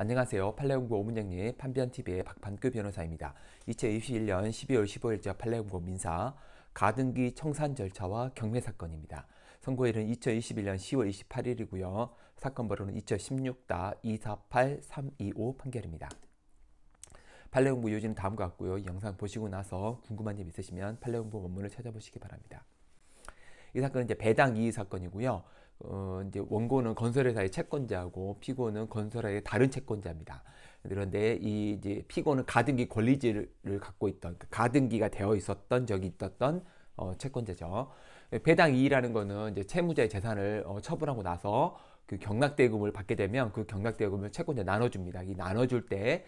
안녕하세요. 팔레온고 오문영리 판변TV의 박판규 변호사입니다. 2021년 12월 15일자 팔레온고 민사 가등기 청산 절차와 경매 사건입니다. 선고일은 2021년 10월 28일이고요. 사건 번호는 2016-248-325 판결입니다. 팔레온고 요지는 다음과 같고요. 이 영상 보시고 나서 궁금한 점 있으시면 팔레온고 원문을 찾아보시기 바랍니다. 이 사건은 이제 배당 이의 사건이고요. 어, 이제 원고는 건설회사의 채권자고 피고는 건설회사의 다른 채권자입니다. 그런데 이 이제 피고는 가등기 권리지를 갖고 있던 그 가등기가 되어 있었던 적이 있었던 어, 채권자죠. 배당 이익이라는 거는 이제 채무자의 재산을 어, 처분하고 나서 그 경락대금을 받게 되면 그 경락대금을 채권자 나눠줍니다. 이 나눠줄 때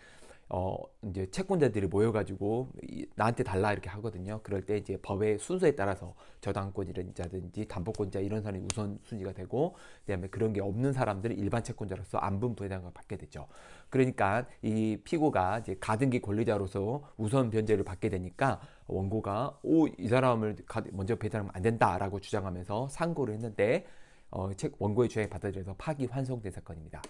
어 이제 채권자들이 모여가지고 나한테 달라 이렇게 하거든요. 그럴 때 이제 법의 순서에 따라서 저당권이라든지 담보권자 이런 사람이 우선 순위가 되고 그다음에 그런 게 없는 사람들은 일반 채권자로서 안분 부해당을 받게 되죠. 그러니까 이 피고가 이제 가등기 권리자로서 우선 변제를 받게 되니까 원고가 오 이 사람을 먼저 배당하면 안 된다라고 주장하면서 상고를 했는데 어, 책 원고의 주장이 받아들여서 파기 환송된 사건입니다.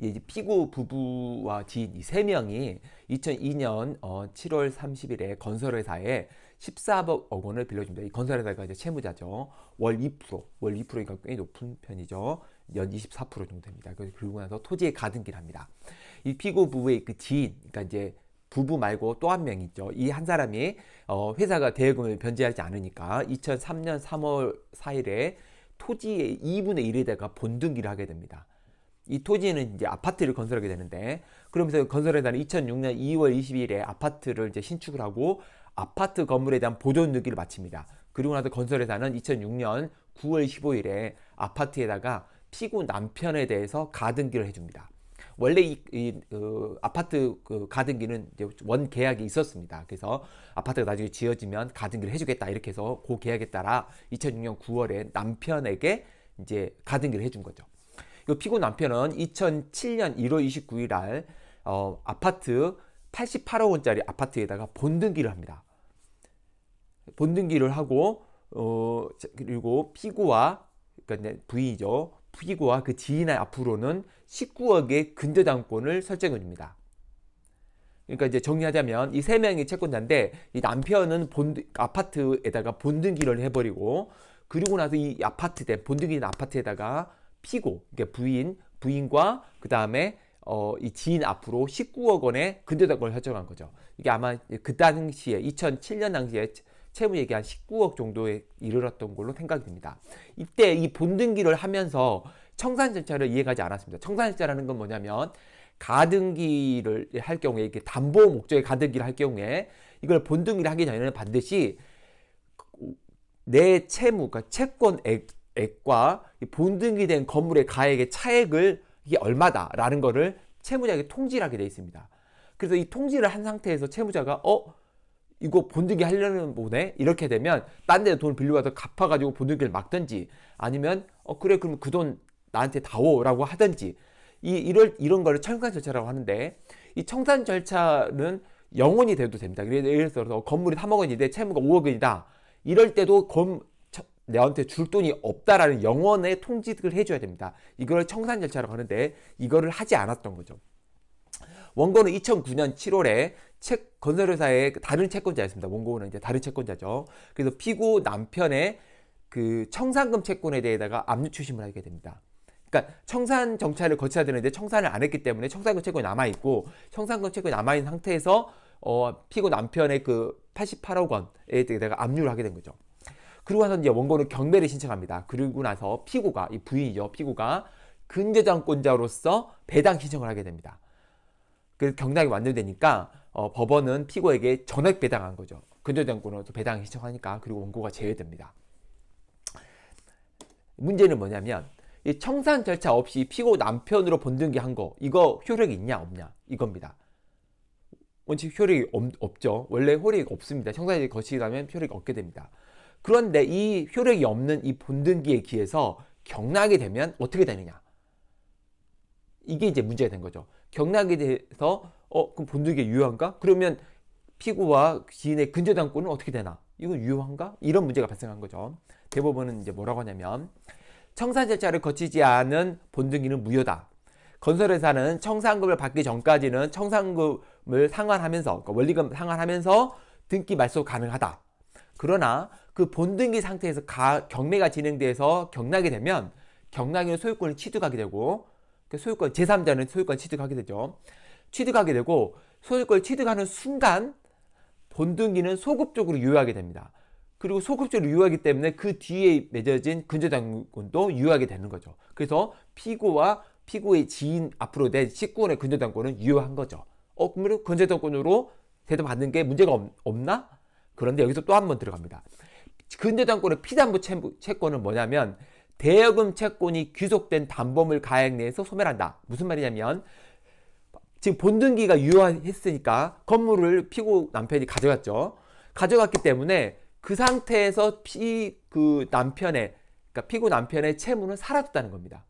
이제 피고 부부와 지인 이 세 명이 2002년 어, 7월 30일에 건설회사에 14억 원을 빌려줍니다. 이 건설회사가 이제 채무자죠. 월 2%, 월 2%니까 꽤 높은 편이죠. 연 24% 정도 됩니다. 그리고 나서 토지에 가등기를 합니다. 이 피고 부부의 그 지인, 그러니까 이제 부부 말고 또 한 명 있죠. 이 한 사람이 어, 회사가 대금을 변제하지 않으니까 2003년 3월 4일에 토지의 2분의 1에다가 본등기를 하게 됩니다. 이토지는 이제 아파트를 건설하게 되는데 그러면서 건설에 대한 2006년 2월 22일에 아파트를 이제 신축을 하고 아파트 건물에 대한 보존 등기를 마칩니다. 그리고 나서 건설회사는 2006년 9월 15일에 아파트에다가 피고 남편에 대해서 가등기를 해줍니다. 원래 이, 이 어, 아파트 그 가등기는 원 계약이 있었습니다. 그래서 아파트가 나중에 지어지면 가등기를 해주겠다 이렇게 해서 그 계약에 따라 2006년 9월에 남편에게 이제 가등기를 해준 거죠. 이 그 피고 남편은 2007년 1월 29일 날 어, 아파트 88억 원짜리 아파트에다가 본등기를 합니다. 본등기를 하고 어, 그리고 피고와 그러니까 부인이죠. 피고와 그 지인의 앞으로는 19억의 근저당권을 설정을 입니다. 그러니까 이제 정리하자면 이 세 명이 채권자인데 이 남편은 본 아파트에다가 본등기를 해버리고 그리고 나서 이 아파트 본등기 있 아파트에다가 피고 그러니까 부인 부인과 그 다음에 어, 이 지인 앞으로 19억 원의 근대당권을 설정한 거죠. 이게 아마 그 당시에 2007년 당시에 채무액이 한 19억 정도에 이르렀던 걸로 생각이 됩니다. 이때 이 본등기를 하면서 청산절차를 이해하지 않았습니다. 청산절차라는 건 뭐냐면 가등기를 할 경우에 이렇게 담보 목적의 가등기를 할 경우에 이걸 본등기를 하기 전에는 반드시 내 채무, 그 채권액 액과 본등기 된 건물의 가액의 차액을 이게 얼마다라는 거를 채무자에게 통지를 하게 되어 있습니다. 그래서 이 통지를 한 상태에서 채무자가 어 이거 본등기 하려는 보네 이렇게 되면 딴 데서 돈빌려가서 갚아가지고 본등기를 막든지 아니면 어 그래 그럼 그 돈 나한테 다오라고 하든지 이 이럴 이런 거를 청산 절차라고 하는데 이 청산 절차는 영원이 돼도 됩니다. 예를 들어서 건물이 3억 원인데 채무가 5억원이다. 이럴 때도 검, 내한테 줄 돈이 없다라는 영원의 통지득을 해줘야 됩니다. 이걸 청산 절차라고 하는데 이거를 하지 않았던 거죠. 원고는 2009년 7월에 책 건설회사의 다른 채권자였습니다. 원고는 이제 다른 채권자죠. 그래서 피고 남편의 그 청산금 채권에 대해다가 압류 추심을 하게 됩니다. 그러니까 청산 정찰을 거쳐야 되는데 청산을 안 했기 때문에 청산금 채권이 남아 있고 청산금 채권이 남아 있는 상태에서 어, 피고 남편의 그 88억 원에 대해서 압류를 하게 된 거죠. 그리고 나서 이제 원고는 경매를 신청합니다. 그리고 나서 피고가 이 부인이죠. 피고가 근저당권자로서 배당 신청을 하게 됩니다. 그 경락이 완료되니까 어, 법원은 피고에게 전액 배당한 거죠. 근저당권으로서 배당 신청하니까 그리고 원고가 제외됩니다. 문제는 뭐냐면 이 청산 절차 없이 피고 남편으로 본등기한 거 이거 효력이 있냐 없냐 이겁니다. 원칙 효력이 없, 죠 원래 효력이 없습니다. 청산이 거치게 면 효력이 없게 됩니다. 그런데 이 효력이 없는 이 본등기에 기해서 경락이 되면 어떻게 되느냐. 이게 이제 문제가 된 거죠. 경락에 대해서 어 그럼 본등기에 유효한가? 그러면 피고와 지인의 근저당권은 어떻게 되나? 이건 유효한가? 이런 문제가 발생한 거죠. 대법원은 이제 뭐라고 하냐면 청산 절차를 거치지 않은 본등기는 무효다. 건설회사는 청산금을 받기 전까지는 청산금을 상환하면서 그러니까 원리금 상환하면서 등기 말소 가능하다. 그러나 그 본등기 상태에서 가, 경매가 진행돼서 경락이 되면 경락에는 소유권을 취득하게 되고 그 소유권 제3자는 소유권 취득하게 되죠. 취득하게 되고 소유권 취득하는 순간 본등기는 소급적으로 유효하게 됩니다. 그리고 소급적으로 유효하기 때문에 그 뒤에 맺어진 근저당권도 유효하게 되는 거죠. 그래서 피고와 피고의 지인 앞으로 된 식구원의 근저당권은 유효한 거죠. 어, 그러면 근저당권으로 대도 받는 게 문제가 없, 나 그런데 여기서 또 한 번 들어갑니다. 근저당권의 피담보 채권은 뭐냐면 대여금 채권이 귀속된 담보물 가액 내에서 소멸한다. 무슨 말이냐면 지금 본등기가 유효했으니까 건물을 피고 남편이 가져갔죠. 가져갔기 때문에 그 상태에서 피 그 남편의 그러니까 피고 남편의 채무는 사라졌다는 겁니다.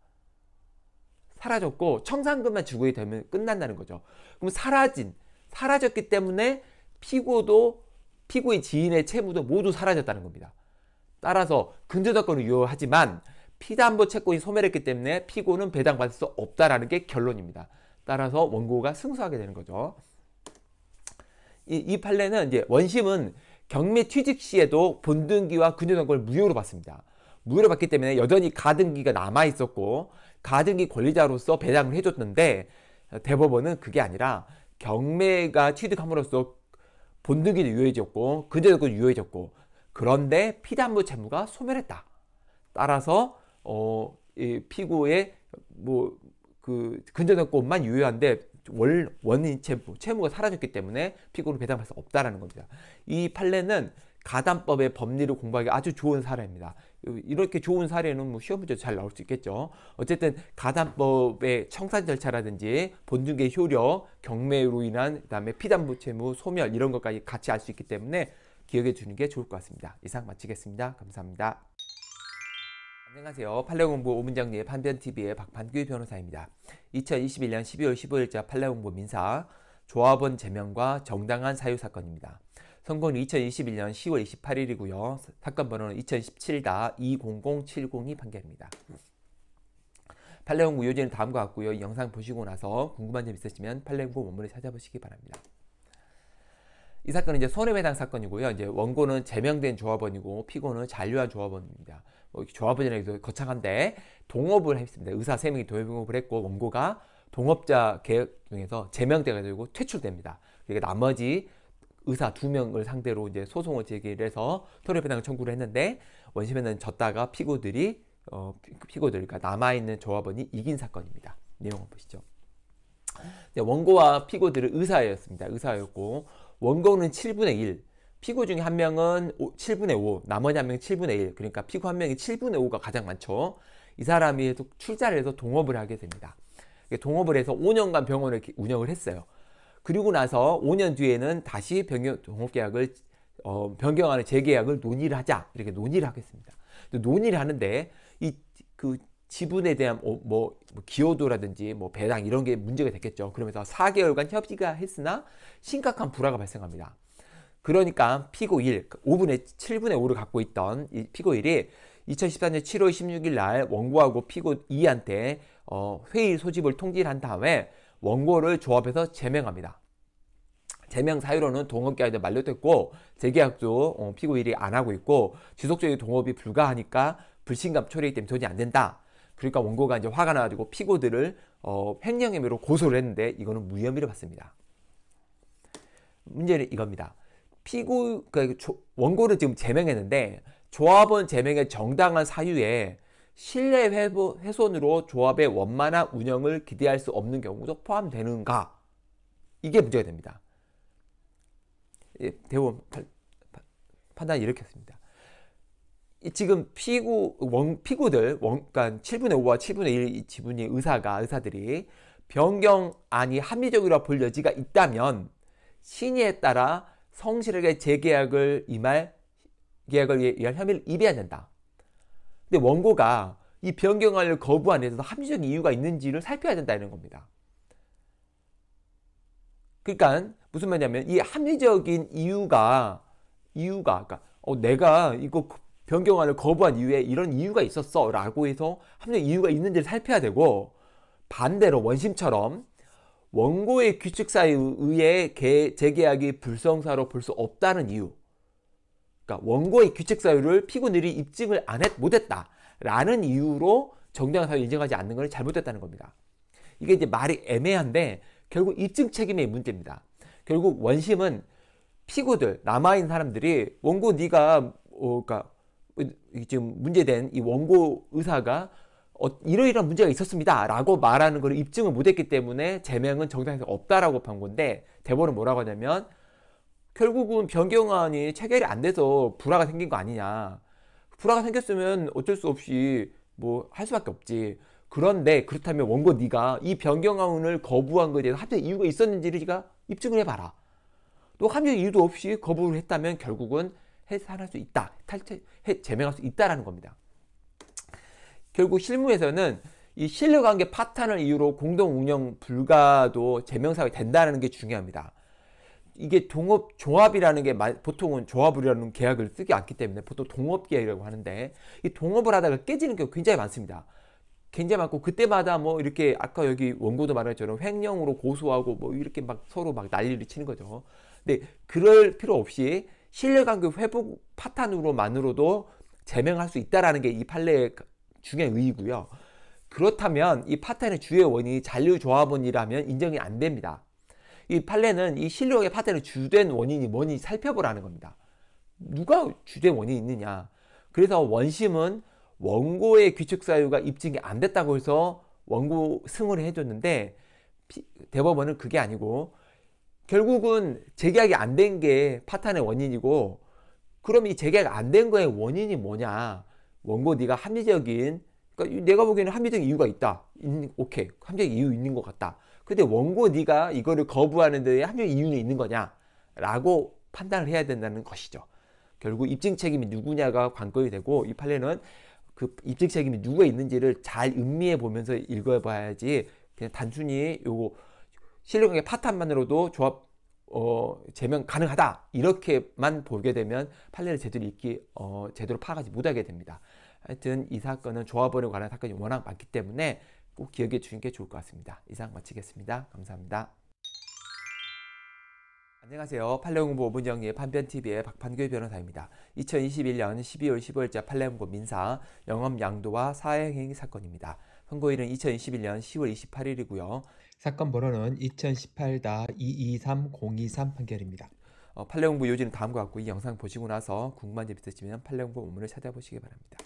사라졌고 청산금만 주고 되면 끝난다는 거죠. 그럼 사라진 사라졌기 때문에 피고도 피고의 지인의 채무도 모두 사라졌다는 겁니다. 따라서 근저작권은 유효하지만 피담보 채권이 소멸했기 때문에 피고는 배당받을 수 없다라는 게 결론입니다. 따라서 원고가 승소하게 되는 거죠. 이, 이 판례는 이제 원심은 경매 취직 시에도 본등기와 근저당권을 무효로 받습니다. 무효로 받기 때문에 여전히 가등기가 남아 있었고 가등기 권리자로서 배당을 해줬는데 대법원은 그게 아니라 경매가 취득함으로써 본드기도 유해졌고 근제도 그 유해졌고 그런데 피담부 채무가 소멸했다. 따라서 어, 이 피고의 뭐 그 근저당권만 유효한데 원 원인 채무 채무가 사라졌기 때문에 피고를 배당할 수 없다라는 겁니다. 이 판례는 가담법의 법리를 공부하기 아주 좋은 사례입니다. 이렇게 좋은 사례는 뭐 시험 문제 잘 나올 수 있겠죠. 어쨌든 가담법의 청산 절차라든지 본중계 효력, 경매로 인한 그다음에 피담보 채무 소멸 이런 것까지 같이 알 수 있기 때문에 기억해 주는 게 좋을 것 같습니다. 이상 마치겠습니다. 감사합니다. 안녕하세요. 판례공부 오문장리의 판변TV의 박판규 변호사입니다. 2021년 12월 15일자 판례공부 민사 조합원 제명과 정당한 사유 사건입니다. 선거는 2021년 10월 28일이고요. 사건 번호는 2017-200702 판결입니다. 팔레온고 요지는 다음과 같고요. 이 영상 보시고 나서 궁금한 점 있으시면 팔레온 원문을 찾아보시기 바랍니다. 이 사건은 이제 손해배당 사건이고요. 이제 원고는 제명된 조합원이고 피고는 잔류한 조합원입니다. 뭐 조합원이라기도 거창한데 동업을 했습니다. 의사 3명이 동업을 했고 원고가 동업자 계획 중에서 제명돼가지고 퇴출됩니다. 그러니까 나머지 의사 두 명을 상대로 이제 소송을 제기를 해서 토료배당 청구를 했는데 원심에는 졌다가 피고들이 어, 피고들 그러니까 남아있는 조합원이 이긴 사건입니다. 내용을 보시죠. 네, 원고와 피고들은 의사였습니다. 의사였고 원고는 7분의 1, 피고 중에 한 명은 5, 7분의 5, 나머지 한 명이 7분의 1. 그러니까 피고 한 명이 7분의 5가 가장 많죠. 이 사람이 또 출자를 해서 동업을 하게 됩니다. 동업을 해서 5년간 병원을 운영을 했어요. 그리고 나서 5년 뒤에는 다시 변경, 종업계약을 어, 변경하는 재계약을 논의를 하자 이렇게 논의를 하겠습니다. 논의를 하는데 이 그 지분에 대한 어, 뭐, 뭐, 기여도라든지 뭐 배당 이런 게 문제가 됐겠죠. 그러면서 4개월간 협의가 했으나 심각한 불화가 발생합니다. 그러니까 피고 1, 5분의 7분의 5를 갖고 있던 이 피고 1이 2014년 7월 16일 날 원고하고 피고 2한테 어, 회의 소집을 통지한 다음에 원고를 조합해서 제명합니다. 제명 사유로는 동업 계약이 만료됐고 재계약도 어, 피고일이 안 하고 있고 지속적인 동업이 불가하니까 불신감 초래이기 때문에 돈이 안 된다. 그러니까 원고가 이제 화가 나가지고 피고들을 어, 횡령 혐의로 고소를 했는데 이거는 무혐의를 받습니다. 문제는 이겁니다. 피고 그러니까 원고를 지금 제명했는데 조합원 제명의 정당한 사유에 신뢰 훼손으로 조합의 원만한 운영을 기대할 수 없는 경우도 포함되는가? 이게 문제가 됩니다. 예, 대법원 판단이 이렇게 했습니다. 이 지금 피구, 원, 피구들, 원, 그러니까 7분의 5와 7분의 1 지분이 의사가, 의사들이 변경안이 합리적이라 볼 여지가 있다면 신의에 따라 성실하게 재계약을 임할 계약을 위한 혐의를 입해야 된다. 근데 원고가 이 변경안을 거부한 데서 합리적 이유가 있는지를 살펴야 된다는 겁니다. 그러니까 무슨 말이냐면 이 합리적인 이유가 이유가 그러니까 어, 내가 이거 그 변경안을 거부한 이유에 이런 이유가 있었어 라고 해서 합리적 이유가 있는지를 살펴야 되고 반대로 원심처럼 원고의 규칙사에 의해 재계약이 불성사로 볼 수 없다는 이유 그러니까 원고의 규칙 사유를 피고인들이 입증을 안 했, 못했다. 라는 이유로 정당한 사유 인정하지 않는 것을 잘못했다는 겁니다. 이게 이제 말이 애매한데 결국 입증 책임의 문제입니다. 결국 원심은 피고들, 남아있는 사람들이 원고 니가 어, 그니까 지금 문제된 이 원고 의사가 어, 이러이러한 문제가 있었습니다. 라고 말하는 걸 입증을 못했기 때문에 제명은 정당에서 없다라고 판 건데 대법원은 뭐라고 하냐면 결국은 변경안이 체결이 안 돼서 불화가 생긴 거 아니냐. 불화가 생겼으면 어쩔 수 없이 뭐 할 수밖에 없지. 그런데 그렇다면 원고 네가 이 변경안을 거부한 것에 대해서 합의 이유가 있었는지를 네가 입증을 해봐라. 또 합의 이유도 없이 거부를 했다면 결국은 해산할 수 있다. 탈퇴, 해, 제명할 수 있다라는 겁니다. 결국 실무에서는 이 신뢰관계 파탄을 이유로 공동 운영 불가도 제명사유가 된다는 게 중요합니다. 이게 동업 조합이라는 게 보통은 조합이라는 계약을 쓰지 않기 때문에 보통 동업 계약이라고 하는데 이 동업을 하다가 깨지는 경우 굉장히 많습니다. 굉장히 많고 그때마다 뭐 이렇게 아까 여기 원고도 말했 것처럼 횡령으로 고소하고 뭐 이렇게 막 서로 막 난리를 치는 거죠. 근데 그럴 필요 없이 신뢰관계 회복 파탄으로만으로도 제명할 수 있다라는 게 이 판례의 중의 의의고요. 그렇다면 이 파탄의 주요 원인이 잔류조합원이라면 인정이 안 됩니다. 이 판례는 이 실력의 파탄의 주된 원인이 뭐니 살펴보라는 겁니다. 누가 주된 원인이 있느냐. 그래서 원심은 원고의 귀책 사유가 입증이 안 됐다고 해서 원고 승을 해줬는데 대법원은 그게 아니고 결국은 재계약이 안 된 게 파탄의 원인이고 그럼 이 재계약 안 된 거의 원인이 뭐냐 원고 네가 합리적인 그러니까 내가 보기에는 합리적인 이유가 있다 오케이 합리적인 이유 있는 것 같다 근데 원고 네가 이거를 거부하는 데에 합의 이유는 있는 거냐라고 판단을 해야 된다는 것이죠. 결국 입증 책임이 누구냐가 관건이 되고 이 판례는 그 입증 책임이 누가 있는지를 잘 음미해 보면서 읽어봐야지 그냥 단순히 요거 실력의 파탄만으로도 조합 어 제명 가능하다 이렇게만 보게 되면 판례를 제대로 읽기 어 제대로 파악하지 못하게 됩니다. 하여튼 이 사건은 조합원에 관한 사건이 워낙 많기 때문에 꼭 기억해 주는게 좋을 것 같습니다. 이상 마치겠습니다. 감사합니다. 안녕하세요. 판례공부 5분 정리의 판변TV의 박판규 변호사입니다. 2021년 12월 15일자 판례공부 민사 영업 양도와 사행행위 사건입니다. 선고일은 2021년 10월 28일이고요. 사건 번호는 2018-223023 판결입니다. 어, 판례공부 요지는 다음과 같고 이 영상 보시고 나서 궁금한 점 있으시면 판례공부 원문을 찾아보시기 바랍니다.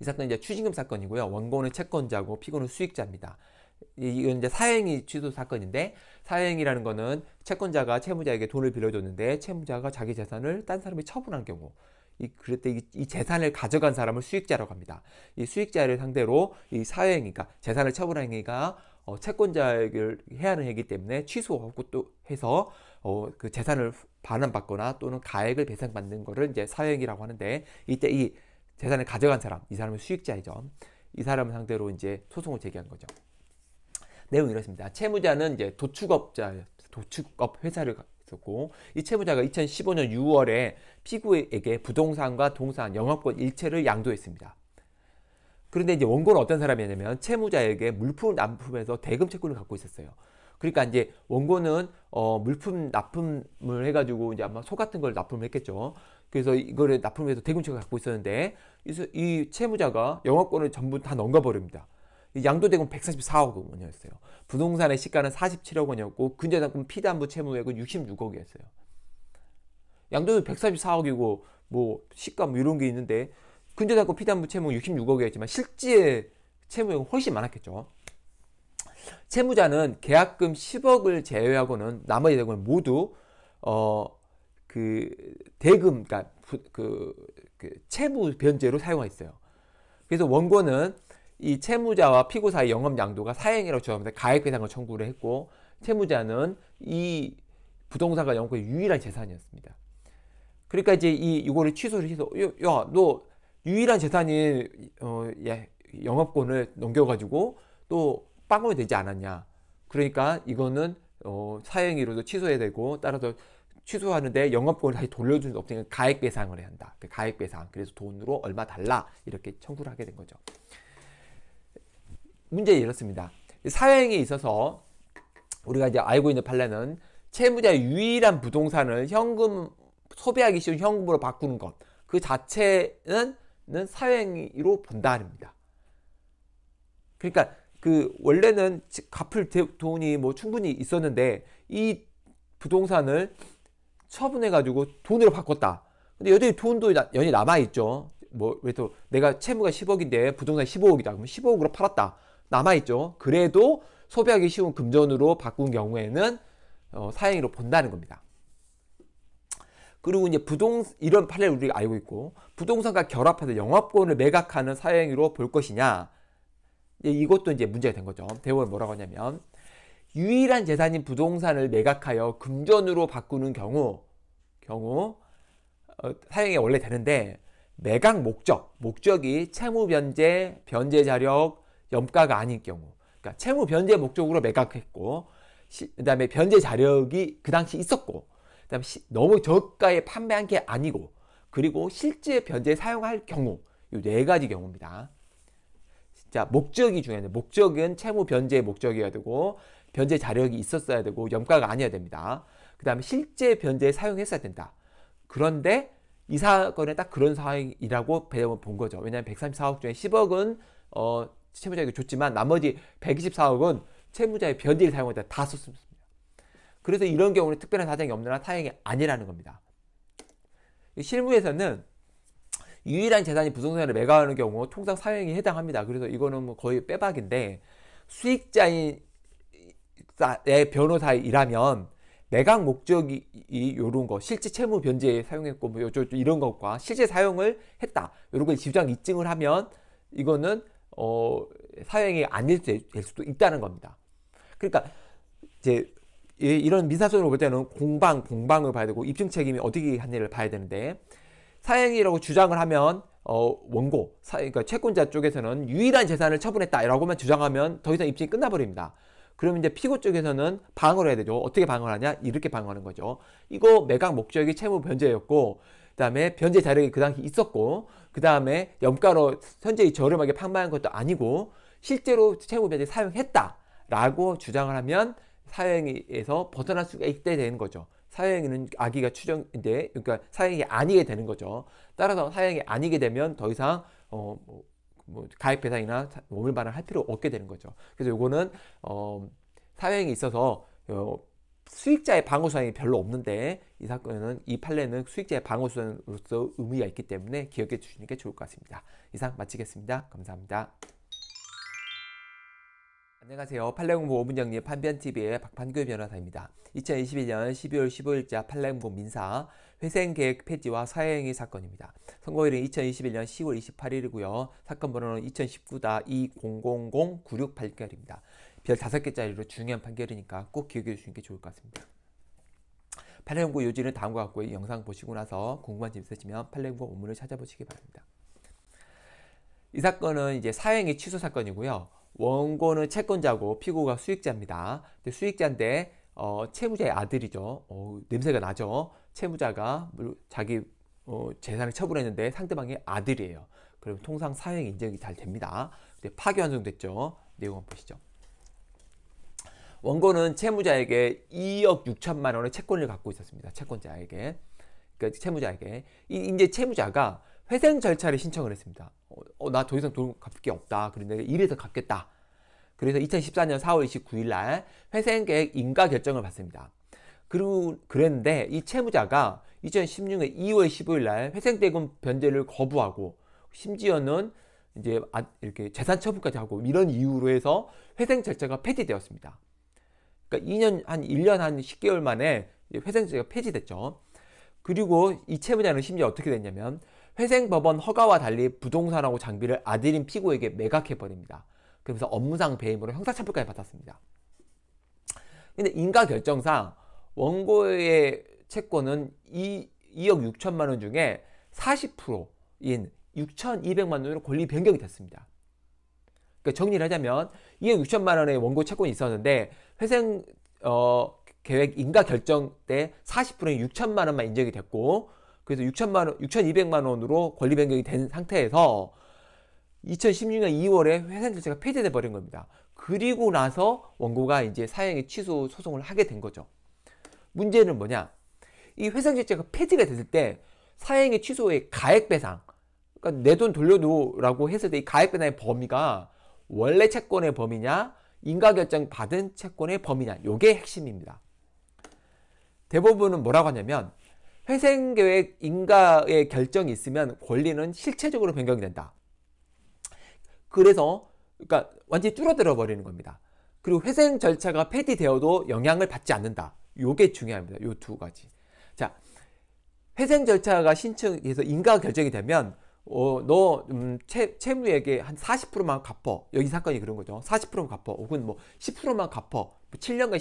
이 사건은 이제 추징금 사건이고요. 원고는 채권자고 피고는 수익자입니다. 이건 이제 사행이 취소 사건인데 사행이라는 거는 채권자가 채무자에게 돈을 빌려줬는데 채무자가 자기 재산을 딴 사람이 처분한 경우 이 그때 이, 이 재산을 가져간 사람을 수익자라고 합니다. 이 수익자를 상대로 이 사행위가 그러니까 재산을 처분한 행위가 어, 채권자에게 해야 하는 행위기 때문에 취소하고 또 해서 어, 그 재산을 반환받거나 또는 가액을 배상받는 거를 이제 사행위라고 하는데 이때 이 재산을 가져간 사람, 이 사람은 수익자이죠. 이 사람을 상대로 이제 소송을 제기한 거죠. 내용이 렇습니다 채무자는 이제 도축업자, 도축업 회사를 있었고 이 채무자가 2015년 6월에 피고에게 부동산과 동산, 영업권 일체를 양도했습니다. 그런데 이제 원고는 어떤 사람이냐면 채무자에게 물품을 납품해서 대금 채권을 갖고 있었어요. 그러니까 이제 원고는 어, 물품 납품을 해가지고 이제 아마 소 같은 걸 납품을 했겠죠. 그래서 이거를 납품해서 대금채가 갖고 있었는데 그래서 이 채무자가 영업권을 전부 다넘겨 버립니다. 양도대금 144억 원이었어요. 부동산의 시가는 47억 원이었고 근저당금 피담보 채무액은 66억이었어요. 양도는 144억이고 뭐 시가 뭐 이런 게 있는데 근저당금 피담보 채무 66억이었지만 실제 채무액은 훨씬 많았겠죠. 채무자는 계약금 10억을 제외하고는 나머지 대금을 모두 어 그 대금 그러니까 그, 그 채무 변제로 사용했어요. 그래서 원고는 이 채무자와 피고 사이 영업 양도가 사행이라고 정하면서 가액배상을 청구를 했고 채무자는 이 부동산과 영업의 유일한 재산이었습니다. 그러니까 이제 이 이거를 취소를 해서 야 너 유일한 재산인 어, 예, 영업권을 넘겨가지고 또 빵으로 되지 않았냐. 그러니까 이거는 어, 사행위로도 취소해야 되고 따라서 취소하는데 영업권을 다시 돌려줄 수 없으니까 가액배상을 해야 한다. 그 가액배상. 그래서 돈으로 얼마 달라 이렇게 청구를 하게 된 거죠. 문제 이렇습니다. 사행에 있어서 우리가 이제 알고 있는 판례는 채무자의 유일한 부동산을 현금 소비하기 쉬운 현금으로 바꾸는 것 그 자체는 사행위로 본다 합니다 그러니까 그 원래는 갚을 돈이 뭐 충분히 있었는데 이 부동산을 처분해 가지고 돈으로 바꿨다. 근데 여전히 돈도 연이 남아 있죠. 뭐 왜 또 내가 채무가 10억인데 부동산 15억이다. 그럼 15억으로 팔았다. 남아 있죠. 그래도 소비하기 쉬운 금전으로 바꾼 경우에는 어, 사행위로 본다는 겁니다. 그리고 이제 부동 이런 판례를 우리가 알고 있고 부동산과 결합해서 영업권을 매각하는 사행위로 볼 것이냐 예, 이것도 이제 문제가 된 거죠. 대법원 뭐라고 하냐면 유일한 재산인 부동산을 매각하여 금전으로 바꾸는 경우 경우 어, 사용이 원래 되는데 매각 목적 목적이 채무 변제 변제 자력 염가가 아닌 경우 그러니까 채무 변제 목적으로 매각했고 시, 그다음에 변제 자력이 그 당시 있었고 그다음에 시, 너무 저가에 판매한 게 아니고 그리고 실제 변제 사용할 경우 이 네 가지 경우입니다. 자, 목적이 중요해요. 목적은 채무 변제의 목적이어야 되고 변제 자력이 있었어야 되고 염가가 아니어야 됩니다. 그 다음에 실제 변제에 사용했어야 된다. 그런데 이 사건에 딱 그런 사항이라고배경을본 거죠. 왜냐하면 134억 중에 10억은 어, 채무자에게 줬지만 나머지 124억은 채무자의 변제를 사용했다다 썼습니다. 그래서 이런 경우는 특별한 사정이 없느나 타행이 아니라는 겁니다. 실무에서는 유일한 재산이 부동산을 매각하는 경우 통상 사형에 해당합니다. 그래서 이거는 뭐 거의 빼박인데 수익자인 의 예, 변호사이라면 매각 목적이 이런 거 실제 채무 변제에 사용했고 뭐 요쪽 이런 것과 실제 사용을 했다 이런 걸집장 입증을 하면 이거는 어 사형이 아닐 될 수도 있다는 겁니다. 그러니까 이제 이런 민사소송을 볼 때는 공방 공방을 봐야 되고 입증 책임이 어떻게 한지를 봐야 되는데 사행이라고 주장을 하면 어, 원고, 사, 그러니까 채권자 쪽에서는 유일한 재산을 처분했다라고만 주장하면 더 이상 입증이 끝나버립니다. 그러면 이제 피고 쪽에서는 방어를 해야 되죠. 어떻게 방어를 하냐? 이렇게 방어하는 거죠. 이거 매각 목적이 채무 변제였고, 그 다음에 변제 자력이 그 당시 있었고, 그 다음에 염가로 현재 저렴하게 판매한 것도 아니고, 실제로 채무 변제 사용했다라고 주장을 하면 사행에서 벗어날 수가 있게 되는 거죠. 사형에는 아기가 추정인데 그러니까 사형이 아니게 되는 거죠. 따라서 사형이 아니게 되면 더 이상 어, 뭐, 뭐가입 배상이나 몸을 반환할 필요 없게 되는 거죠. 그래서 요거는 어, 사형이 있어서 어, 수익자의 방어 수단이 별로 없는데 이 사건은 이 판례는 수익자의 방어 수단으로서 의미가 있기 때문에 기억해 주시는 게 좋을 것 같습니다. 이상 마치겠습니다. 감사합니다. 안녕하세요. 팔레공부 5분 정리 판변TV의 박판규 변호사입니다. 2021년 12월 15일자 팔레공부 민사 회생계획 폐지와 사회행위 사건입니다. 선고일은 2021년 10월 28일이고요. 사건 번호는 2 0 1 9 2 0 0 0 9 6 8결입니다별 5개짜리로 중요한 판결이니까 꼭 기억해 주시는 게 좋을 것 같습니다. 팔레공부 요지는 다음과 같고 이 영상 보시고 나서 궁금한 점 있으시면 팔레공부 원문을 찾아보시기 바랍니다. 이 사건은 이제 사행위 취소 사건이고요. 원고는 채권자고 피고가 수익자입니다. 수익자인데 어, 채무자의 아들이죠. 어, 냄새가 나죠. 채무자가 자기 어, 재산을 처분했는데 상대방의 아들이에요. 그럼 통상 사형 인정이 잘 됩니다. 근데 파기 환송됐죠. 내용 한번 보시죠. 원고는 채무자에게 2억 6천만 원의 채권을 갖고 있었습니다. 채권자에게. 그러니까 채무자에게. 이, 이제 채무자가 회생 절차를 신청을 했습니다. 어, 어 나더 이상 돈 갚을 게 없다. 그런데 이래서 갚겠다. 그래서 2014년 4월 29일 날 회생계획 인가 결정을 받습니다. 그리 그랬는데 이 채무자가 2016년 2월 15일 날 회생대금 변제를 거부하고 심지어는 이제 아, 이렇게 재산 처분까지 하고 이런 이유로 해서 회생 절차가 폐지되었습니다. 그러니까 2년 한 1년 한 10개월 만에 회생 절차가 폐지됐죠. 그리고 이 채무자는 심지어 어떻게 됐냐면 회생 법원 허가와 달리 부동산하고 장비를 아들인 피고에게 매각해버립니다. 그러서 업무상 배임으로 형사처벌까지 받았습니다. 근데 인가 결정상 원고의 채권은 2, 2억 6천만 원 중에 40%인 6,200만 원으로 권리 변경이 됐습니다. 그러니까 정리를 하자면 2억 6천만 원의 원고 채권이 있었는데 회생 어, 계획 인가 결정 때 40%인 6천만 원만 인정이 됐고 그래서 6천만 원, 6,200만 원으로 권리 변경이 된 상태에서 2016년 2월에 회생 절차가 폐지돼 버린 겁니다. 그리고 나서 원고가 이제 사형의 취소 소송을 하게 된 거죠. 문제는 뭐냐? 이 회생 절차가 폐지가 됐을 때 사형의 취소의 가액 배상, 그러니까 내 돈돌려놓으라고 했을 때 이 가액 배상의 범위가 원래 채권의 범위냐, 인가 결정 받은 채권의 범위냐, 요게 핵심입니다. 대법원은 뭐라고 하냐면 회생계획 인가의 결정이 있으면 권리는 실체적으로 변경이 된다. 그래서 그러니까 완전히 줄어들어 버리는 겁니다. 그리고 회생 절차가 폐지되어도 영향을 받지 않는다. 요게 중요합니다. 요 두 가지. 자, 회생 절차가 신청해서 인가 결정이 되면 어, 너 음, 채, 채무에게한 40%만 갚어. 여기 사건이 그런 거죠. 40%만 갚어. 혹은 뭐 10%만 갚어. 7년간 뭐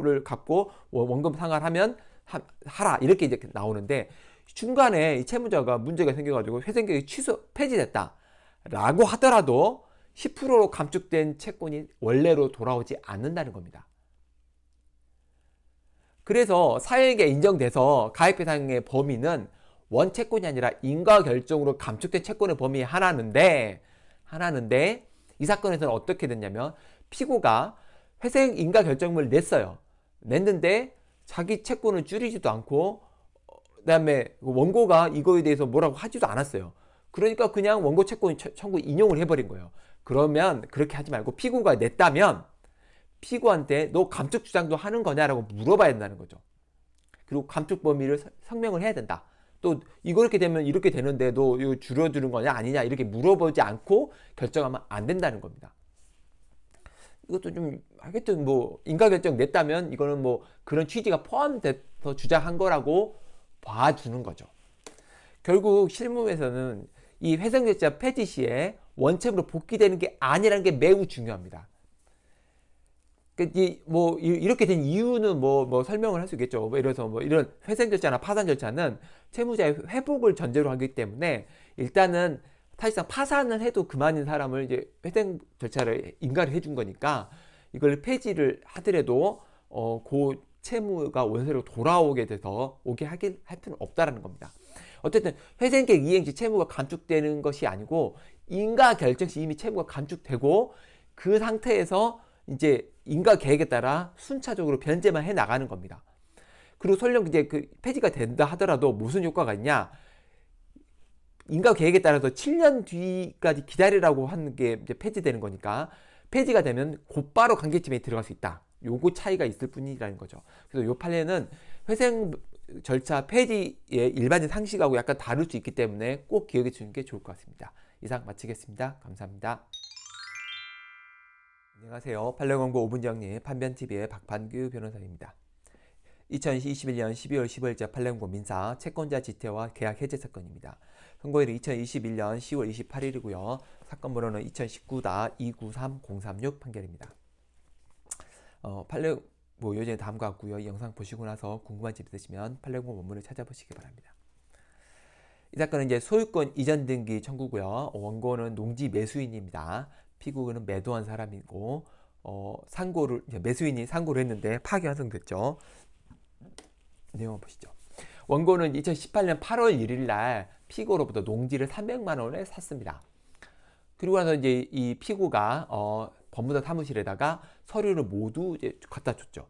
10%를 갚고 원금 상환하면 하, 하라 이렇게 이제 나오는데 중간에 이 채무자가 문제가 생겨가지고 회생계획이 취소 폐지됐다라고 하더라도 10%로 감축된 채권이 원래로 돌아오지 않는다는 겁니다. 그래서 사회에게 인정돼서 가입배상의 범위는 원채권이 아니라 인과결정으로 감축된 채권의 범위 하나는데 하나는데 이 사건에서는 어떻게 됐냐면 피고가 회생 인과결정을 냈어요. 냈는데 자기 채권을 줄이지도 않고 그다음에 그 원고가 이거에 대해서 뭐라고 하지도 않았어요. 그러니까 그냥 원고 채권 청구 인용을 해버린 거예요. 그러면 그렇게 하지 말고 피고가 냈다면 피고한테 너 감축 주장도 하는 거냐라고 물어봐야 된다는 거죠. 그리고 감축 범위를 성명을 해야 된다. 또 이거 이렇게 되면 이렇게 되는데 너 이거 줄여주는 거냐 아니냐 이렇게 물어보지 않고 결정하면 안 된다는 겁니다. 이것도 좀 하여튼 뭐 인과결정 냈다면 이거는 뭐 그런 취지가 포함돼서 주장한 거라고 봐주는 거죠. 결국 실무에서는 이 회생결자 패지시의원체으로 복귀되는 게 아니라는 게 매우 중요합니다. 그뭐 그러니까 이렇게 된 이유는 뭐, 뭐 설명을 할 수 있겠죠. 뭐 이래서 뭐 이런 회생 절차나 파산 절차는 채무자의 회복을 전제로 하기 때문에 일단은 사실상 파산을 해도 그만인 사람을 이제 회생 절차를 인가를 해준 거니까 이걸 폐지를 하더라도 어, 그 채무가 원세로 돌아오게 돼서 오게 하긴할 필요는 없다라는 겁니다. 어쨌든 회생계획 이행시 채무가 감축되는 것이 아니고 인가 결정 시 이미 채무가 감축되고 그 상태에서 이제 인가 계획에 따라 순차적으로 변제만 해 나가는 겁니다. 그리고 설령 이제 그 폐지가 된다 하더라도 무슨 효과가 있냐? 인가 계획에 따라서 7년 뒤까지 기다리라고 하는 게 이제 폐지되는 거니까 폐지가 되면 곧바로 관계팀에 들어갈 수 있다. 요거 차이가 있을 뿐이라는 거죠. 그래서 요 판례는 회생 절차 폐지의 일반인 상식하고 약간 다를 수 있기 때문에 꼭 기억해 주는 게 좋을 것 같습니다. 이상 마치겠습니다. 감사합니다. 안녕하세요. 판례광고 5분 정리 판변TV의 박판규 변호사입니다. 2021년 12월 15일자 판례광고 민사 채권자 지태와 계약 해제 사건입니다. 선고일은 2021년 10월 28일이고요. 사건 번호는 2019-293036 판결입니다. 어, 판례 뭐요지 다음과 같고요. 이 영상 보시고 나서 궁금한 점 있으시면 판례공 원문을 찾아보시기 바랍니다. 이 사건은 이제 소유권 이전 등기 청구고요. 원고는 농지 매수인입니다. 피고는 매도한 사람이고 어, 상고를 매수인이 상고를 했는데 파기 환송됐죠. 내용을 보시죠. 원고는 2018년 8월 1일 날 피고로부터 농지를 300만 원에 샀습니다. 그리고 나서 이제 이 피고가 어, 법무사 사무실에다가 서류를 모두 이제 갖다 줬죠.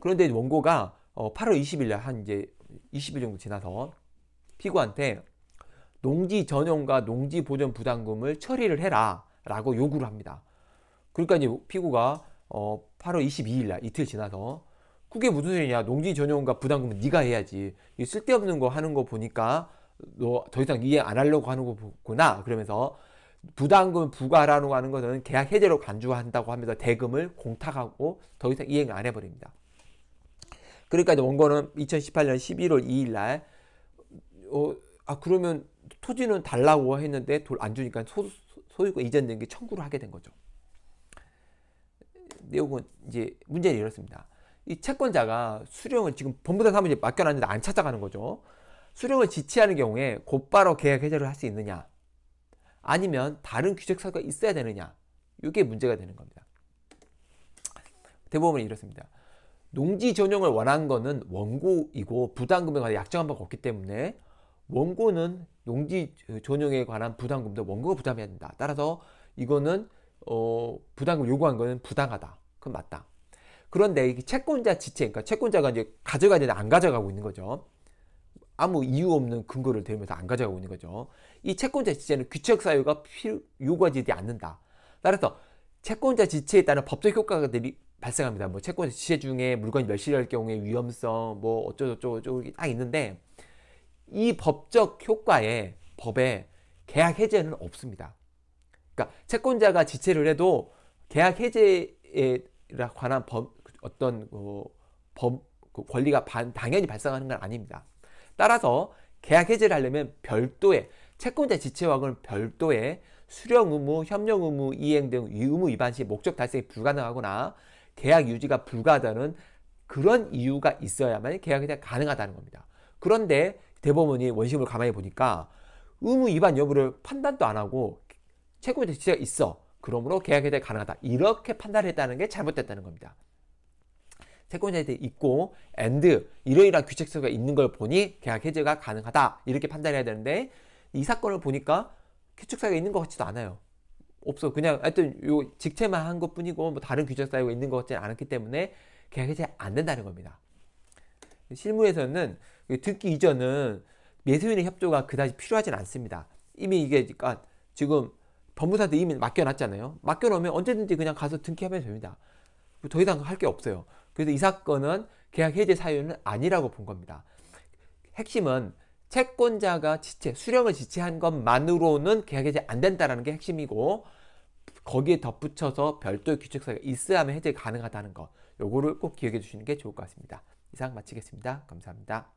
그런데 원고가 어, 8월 20일 날 한 이제 20일 정도 지나서 피고한테 농지 전용과 농지 보전 부담금을 처리를 해라 라고 요구를 합니다. 그러니까 이제 피고가 어, 8월 22일 날 이틀 지나서 그게 무슨 소리냐 농지 전용과 부담금은 네가 해야지 이 쓸데없는 거 하는 거 보니까 너더 이상 이해 안 하려고 하는 거구나 그러면서 부담금 부과라고 하는 것은 계약 해제로 간주한다고 하면서 대금을 공탁하고 더 이상 이행 안 해버립니다. 그러니까 이제 원고는 2018년 11월 2일 날 어, 아 그러면 토지는 달라고 했는데 돌 안 주니까 소, 소유권 이전 등기 청구를 하게 된 거죠. 내용은 이제 문제는 이렇습니다. 이 채권자가 수령을 지금 본부장 사무실에 맡겨놨는데 안 찾아가는 거죠. 수령을 지체하는 경우에 곧바로 계약 해제를 할 수 있느냐 아니면 다른 규칙 사유가 있어야 되느냐 이게 문제가 되는 겁니다. 대부분은 이렇습니다. 농지 전용을 원한 것은 원고이고 부담금에 관한 약정한 바가 없기 때문에 원고는 농지 전용에 관한 부담금도 원고가 부담해야 된다. 따라서 이거는 어, 부담금 요구한 거는 부당하다. 그건 맞다. 그런데 이게 채권자 지체, 그러니까 채권자가 이제 가져가야 되는데 안 가져가고 있는 거죠. 아무 이유 없는 근거를 대면서 안 가져가고 있는 거죠. 이 채권자 지체는 귀책 사유가 필요, 요구하지 않는다. 따라서 채권자 지체에 따른 법적 효과들이 발생합니다. 뭐 채권자 지체 중에 물건이 멸실할 경우에 위험성 뭐 어쩌고저쩌고 딱 있는데 이 법적 효과에 법에 계약 해제는 없습니다. 그러니까 채권자가 지체를 해도 계약 해제에 관한 법, 어떤 어, 그 법, 그 권리가 반, 당연히 발생하는 건 아닙니다. 따라서 계약 해지를 하려면 별도의 채권자 지체와을 별도의 수령 의무, 협력 의무, 이행 등 의무 위반 시 목적 달성이 불가능하거나 계약 유지가 불가하다는 그런 이유가 있어야만 계약이 가능하다는 겁니다. 그런데 대법원이 원심을 가만히 보니까 의무 위반 여부를 판단도 안 하고 채권자 지체가 있어. 그러므로 계약에 대해 가능하다. 이렇게 판단했다는 을게 잘못됐다는 겁니다. 채권자한테 있고 a 드 이러이러한 규칙서가 있는 걸 보니 계약 해제가 가능하다 이렇게 판단해야 되는데 이 사건을 보니까 규칙서가 있는 것 같지도 않아요. 없어. 그냥 하여튼 요 직체만 한 것뿐이고 뭐 다른 규칙사유가 있는 것 같지 않았기 때문에 계약 해제 안 된다는 겁니다. 실무에서는 듣기 이전은 매수인의 협조가 그다지 필요하진 않습니다. 이미 이게 그러니까 지금 법무사한테 이미 맡겨놨잖아요. 맡겨놓으면 언제든지 그냥 가서 등기하면 됩니다. 뭐 더 이상 할 게 없어요. 그래서 이 사건은 계약 해제 사유는 아니라고 본 겁니다. 핵심은 채권자가 지체, 수령을 지체한 것만으로는 계약 해제 안된다는게 핵심이고 거기에 덧붙여서 별도의 규칙서가 있어야만 해제 가능하다는 것 요거를 꼭 기억해 주시는 게 좋을 것 같습니다. 이상 마치겠습니다. 감사합니다.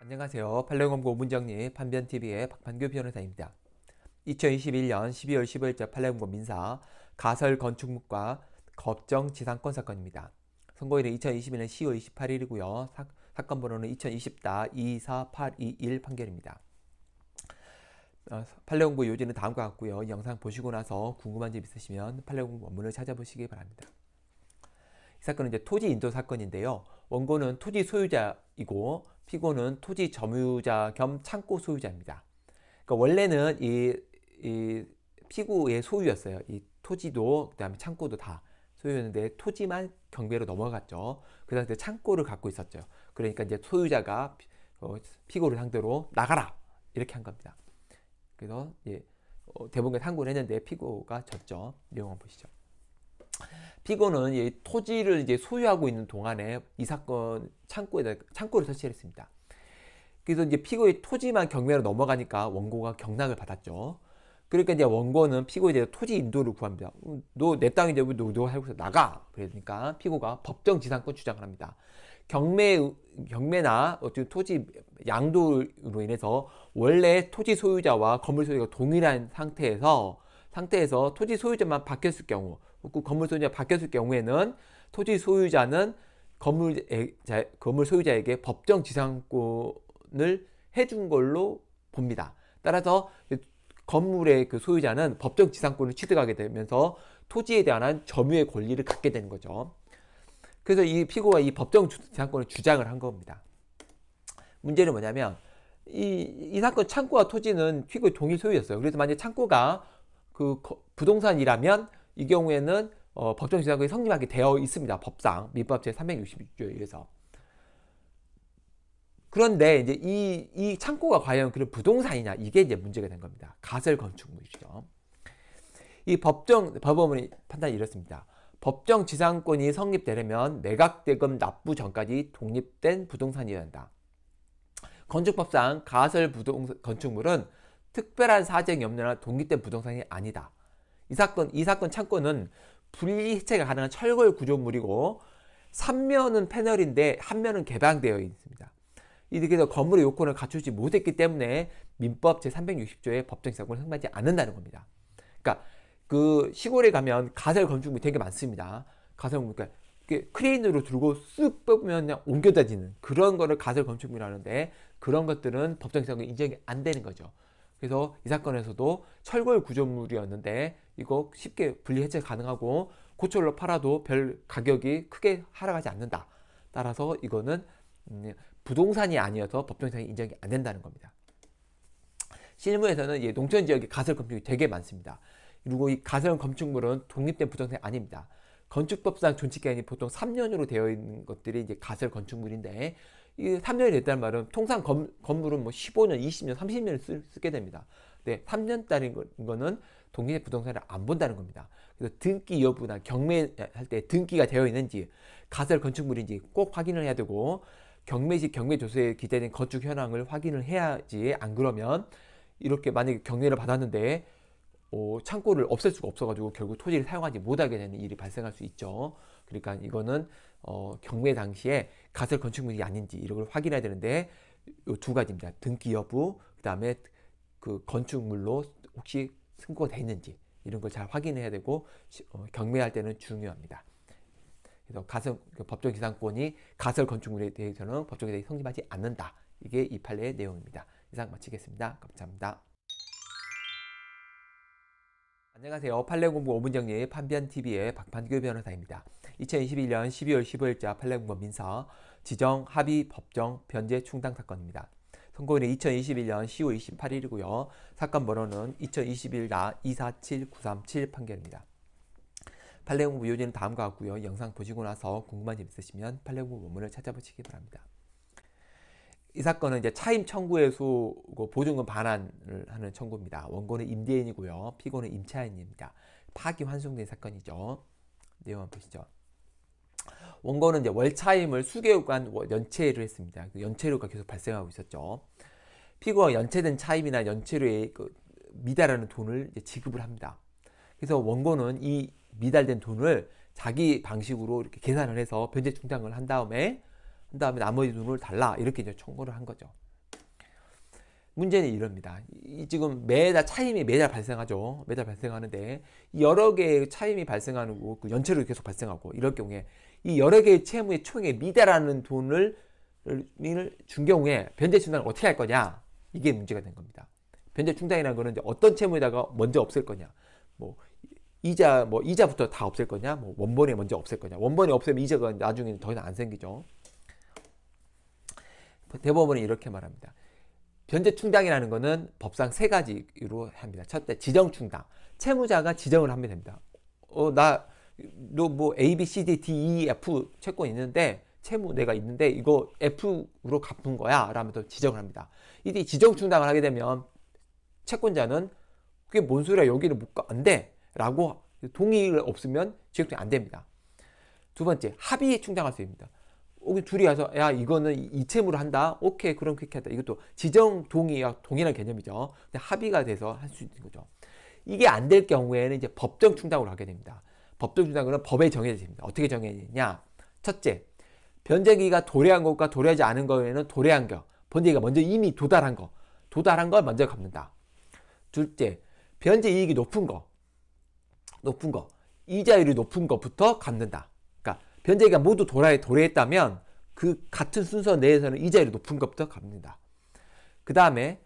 안녕하세요. 팔레온고문정리 판변TV의 박판규 변호사입니다. 2021년 12월 15일자 팔레온고 민사 가설 건축물과 법정 지상권 사건입니다. 선고일은 2021년 10월 28일이고요. 사, 건 번호는 2020-24821 판결입니다. 어, 판례공부 요지는 다음과 같고요. 영상 보시고 나서 궁금한 점 있으시면 판례공부 원문을 찾아보시기 바랍니다. 이 사건은 이제 토지 인도 사건인데요. 원고는 토지 소유자이고 피고는 토지 점유자 겸 창고 소유자입니다. 그러니까 원래는 이, 이 피고의 소유였어요. 이 토지도 그다음에 창고도 다. 소유였는데 토지만 경매로 넘어갔죠. 그 당시에 창고를 갖고 있었죠. 그러니까 이제 소유자가 어, 피고를 상대로 나가라 이렇게 한 겁니다. 그래서 예, 어, 대법원에 상고를 했는데 피고가 졌죠. 내용 한 보시죠. 피고는 예, 토지를 이제 소유하고 있는 동안에 이 사건 창고에 창고를 설치했습니다. 그래서 이제 피고의 토지만 경매로 넘어가니까 원고가 경락을 받았죠. 그러니까 이제 원고는 피고에 대해서 토지 인도를 구합니다. 너 내 땅인데 왜 노도 할고서 나가. 그러니까 피고가 법정 지상권 주장을 합니다. 경매 경매나 어떤 토지 양도로 인해서 원래 토지 소유자와 건물 소유가 동일한 상태에서 상태에서 토지 소유자만 바뀌었을 경우, 그 건물 소유자 바뀌었을 경우에는 토지 소유자는 건물 자, 건물 소유자에게 법정 지상권을 해준 걸로 봅니다. 따라서 건물의 그 소유자는 법적 지상권을 취득하게 되면서 토지에 대한 한 점유의 권리를 갖게 되는 거죠. 그래서 이 피고가 이 법정 지상권을 주장을 한 겁니다. 문제는 뭐냐면 이, 이 사건 창고와 토지는 피고의 동일 소유였어요. 그래서 만약 창고가 그 부동산이라면 이 경우에는 어, 법정 지상권이 성립하게 되어 있습니다. 법상 민법 제 366조에 의해서. 그런데 이제 이, 이 창고가 과연 그런 부동산이냐 이게 이제 문제가 된 겁니다. 가설 건축물이죠. 이 법정 법원의 판단이 이렇습니다. 법정 지상권이 성립되려면 매각대금 납부 전까지 독립된 부동산이어야 한다. 건축법상 가설 부동 건축물은 특별한 사정 염려나 독립된 부동산이 아니다. 이 사건 이 사건 창고는 분리 해체가 가능한 철골 구조물이고 3면은 패널인데 한 면은 개방되어 있습니다. 이들에게서 건물의 요건을 갖추지 못했기 때문에 민법 제360조의 법정 이상권을 행사하지 않는다는 겁니다. 그러니까 그 시골에 가면 가설 건축물 되게 많습니다. 가설 건축물 그러니까 크레인으로 들고 쓱뽑으면 그냥 옮겨다지는 그런 거를 가설 건축물이라는데 그런 것들은 법정 이사권 인정이 안 되는 거죠. 그래서 이 사건에서도 철골 구조물이었는데 이거 쉽게 분리 해체 가능하고 고철로 팔아도 별 가격이 크게 하락하지 않는다. 따라서 이거는 음, 부동산이 아니어서 법정상 인정이 안 된다는 겁니다. 실무에서는 농촌 지역에 가설 건축이 되게 많습니다. 그리고 이 가설 건축물은 독립된 부동산이 아닙니다. 건축법상 존치기한이 보통 3년으로 되어 있는 것들이 이제 가설 건축물인데 이 3년이 됐다는 말은 통상 건, 건물은 뭐 15년, 20년, 30년을 쓰, 쓰게 됩니다. 근데 3년짜리 거는 독립된 부동산을 안 본다는 겁니다. 그래서 등기 여부나 경매할 때 등기가 되어 있는지 가설 건축물인지 꼭 확인을 해야 되고 경매시 경매조세에 기재된 건축 현황을 확인을 해야지 안 그러면 이렇게 만약에 경매를 받았는데 어, 창고를 없앨 수가 없어가지고 결국 토지를 사용하지 못하게 되는 일이 발생할 수 있죠. 그러니까 이거는 어, 경매 당시에 가설 건축물이 아닌지 이런 걸 확인해야 되는데 두 가지입니다. 등기 여부, 그 다음에 그 건축물로 혹시 승고가 돼 있는지 이런 걸 잘 확인해야 되고 어, 경매할 때는 중요합니다. 그래서 가설 그 법정 기상권이 가설 건축물에 대해서는 법정에 대해 성립하지 않는다. 이게 이 판례의 내용입니다. 이상 마치겠습니다. 감사합니다. 안녕하세요. 판례공부 5분정리 의 판변TV의 박판규 변호사입니다. 2021년 12월 15일자 판례공부 민사 지정, 합의, 법정, 변제, 충당 사건입니다. 선고일은 2021년 10월 28일이고요. 사건 번호는 2 0 2 1 247937 판결입니다. 팔레공부 요지는 다음과 같고요. 영상 보시고 나서 궁금한 점 있으시면 팔레공부 원문을 찾아보시기 바랍니다. 이 사건은 이제 차임 청구에서 보증금 반환을 하는 청구입니다. 원고는 임대인이고요. 피고는 임차인입니다. 파기 환송된 사건이죠. 내용 한번 보시죠. 원고는 이제 월차임을 수개월간 연체를 했습니다. 그 연체료가 계속 발생하고 있었죠. 피고가 연체된 차임이나 연체료에 그 미달하는 돈을 지급을 합니다. 그래서 원고는 이 미달된 돈을 자기 방식으로 이렇게 계산을 해서 변제 충당을 한 다음에 한 다음에 나머지 돈을 달라 이렇게 이제 청구를 한 거죠. 문제는 이럽니다. 이 지금 매달 차임이 매달 발생하죠. 매달 발생하는데 여러 개의 차임이 발생하는 그 연체로 계속 발생하고 이럴 경우에 이 여러 개의 채무의 총에 미달하는 돈을 준 경우에 변제 충당을 어떻게 할 거냐 이게 문제가 된 겁니다. 변제 충당이라는 거는 어떤 채무에다가 먼저 없앨 거냐 뭐 이자 뭐 이자부터 다 없앨 거냐? 뭐 원본에 먼저 없앨 거냐? 원본에 없애면 이자가 나중에는 더 이상 안 생기죠. 대법원은 이렇게 말합니다. 변제 충당이라는 것은 법상 세 가지로 합니다. 첫째, 지정 충당. 채무자가 지정을 하면 됩니다. 어, 나, 너뭐 A, B, C, D, D, E, F 채권 있는데, 채무 내가 있는데, 이거 F로 갚은 거야. 라면서 지정을 합니다. 이 지정 충당을 하게 되면 채권자는 그게 뭔 소리야 여기를 못가안돼 라고 동의를 없으면 지역통이 안 됩니다. 두 번째 합의 에 충당할 수 있습니다. 혹은 둘이 와서야 이거는 이채무로 한다 오케이 그럼 그렇게 하다 이것도 지정 동의와 동일한 개념이죠 근데 합의가 돼서 할 수 있는 거죠 이게 안 될 경우에는 이제 법정 충당으로 하게 됩니다 법정 충당은 법에 정해집니다 어떻게 정해지냐 첫째 변제기가 도래한 것과 도래하지 않은 거에는 도래한 거 변제기가 먼저 이미 도달한 거 도달한 걸 먼저 갚는다 둘째 변제 이익이 높은 거, 높은 거, 이자율이 높은 것부터 갚는다. 그러니까 변제가 모두 도래, 도래했다면 그 같은 순서 내에서는 이자율이 높은 것부터 갚는다. 그 다음에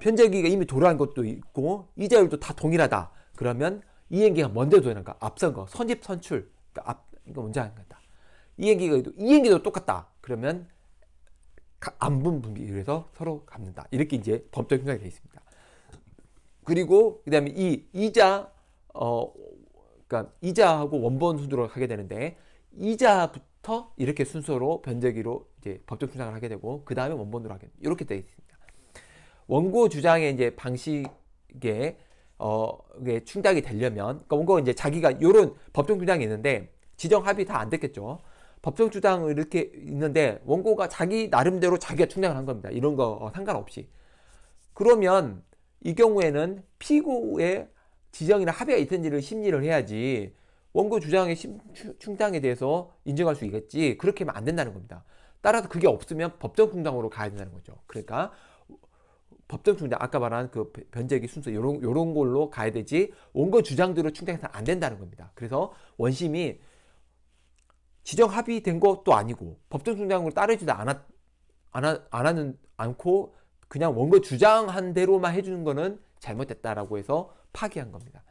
변제기가 이미 도래한 것도 있고 이자율도 다 동일하다. 그러면 이행기가 먼저 도래한가? 앞선 거, 선입 선출. 그러니까 앞 이거 먼저 하는 거다. 이행기가 이행기도 똑같다. 그러면 안분 분비율에서 서로 갚는다. 이렇게 이제 법적 규정이 되어 있습니다. 그리고 그다음에 이 이자 어 그러니까 이자하고 원본 순으로 가게 되는데 이자부터 이렇게 순서로 변제기로 이제 법적 주장을 하게 되고 그 다음에 원본으로 하게 이렇게 되어 있습니다. 원고 주장의 이제 방식에 어, 이게 충당이 되려면, 그러니까 원고 이제 자기가 요런 법정 주장이 있는데, 지정 합의 다안 됐겠죠. 법정 주장을 이렇게 있는데, 원고가 자기 나름대로 자기가 충당을 한 겁니다. 이런 거 어, 상관없이. 그러면, 이 경우에는 피고의 지정이나 합의가 있든지를 심리를 해야지 원고 주장의 충당에 대해서 인정할 수 있겠지 그렇게 하면 안 된다는 겁니다. 따라서 그게 없으면 법정 충당으로 가야 된다는 거죠. 그러니까 법정 충당 아까 말한 그 변제기 순서 요런 요런 걸로 가야 되지 원고 주장대로 충당해서 안 된다는 겁니다. 그래서 원심이 지정 합의된 것도 아니고 법정 충당으로 따르지도 않았 안, 하, 안 하는 않고 그냥 원고 주장한 대로만 해주는 거는 잘못됐다라고 해서 파기한 겁니다.